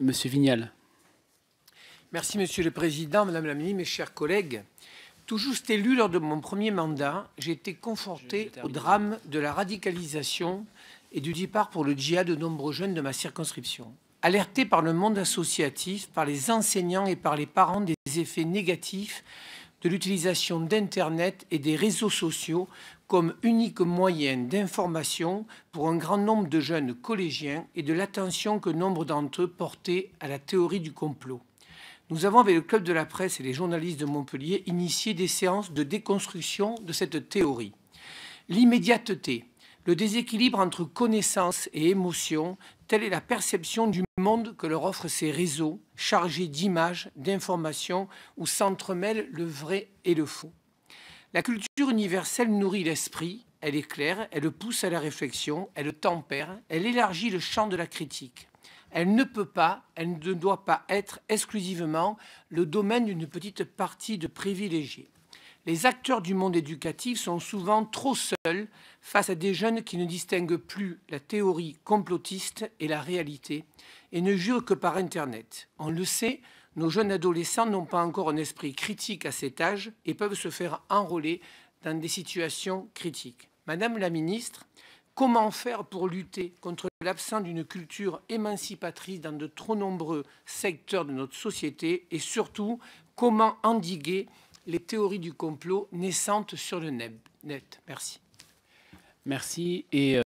Monsieur Merci, Monsieur le Président, Madame la Ministre, mes chers collègues. Tout juste élu lors de mon premier mandat, j'ai été confronté au drame de la radicalisation et du départ pour le djihad de nombreux jeunes de ma circonscription. Alerté par le monde associatif, par les enseignants et par les parents des effets négatifs de l'utilisation d'Internet et des réseaux sociaux comme unique moyen d'information pour un grand nombre de jeunes collégiens et de l'attention que nombre d'entre eux portaient à la théorie du complot. Nous avons, avec le Club de la presse et les journalistes de Montpellier, initié des séances de déconstruction de cette théorie. L'immédiateté, le déséquilibre entre connaissance et émotion Telle est la perception du monde que leur offrent ces réseaux chargés d'images, d'informations, où s'entremêlent le vrai et le faux. La culture universelle nourrit l'esprit, elle éclaire, elle pousse à la réflexion, elle tempère, elle élargit le champ de la critique. Elle ne peut pas, elle ne doit pas être exclusivement le domaine d'une petite partie de privilégiés les acteurs du monde éducatif sont souvent trop seuls face à des jeunes qui ne distinguent plus la théorie complotiste et la réalité et ne jurent que par Internet. On le sait, nos jeunes adolescents n'ont pas encore un esprit critique à cet âge et peuvent se faire enrôler dans des situations critiques. Madame la ministre, comment faire pour lutter contre l'absence d'une culture émancipatrice dans de trop nombreux secteurs de notre société et surtout comment endiguer les théories du complot naissantes sur le net. Merci. Merci. Et euh,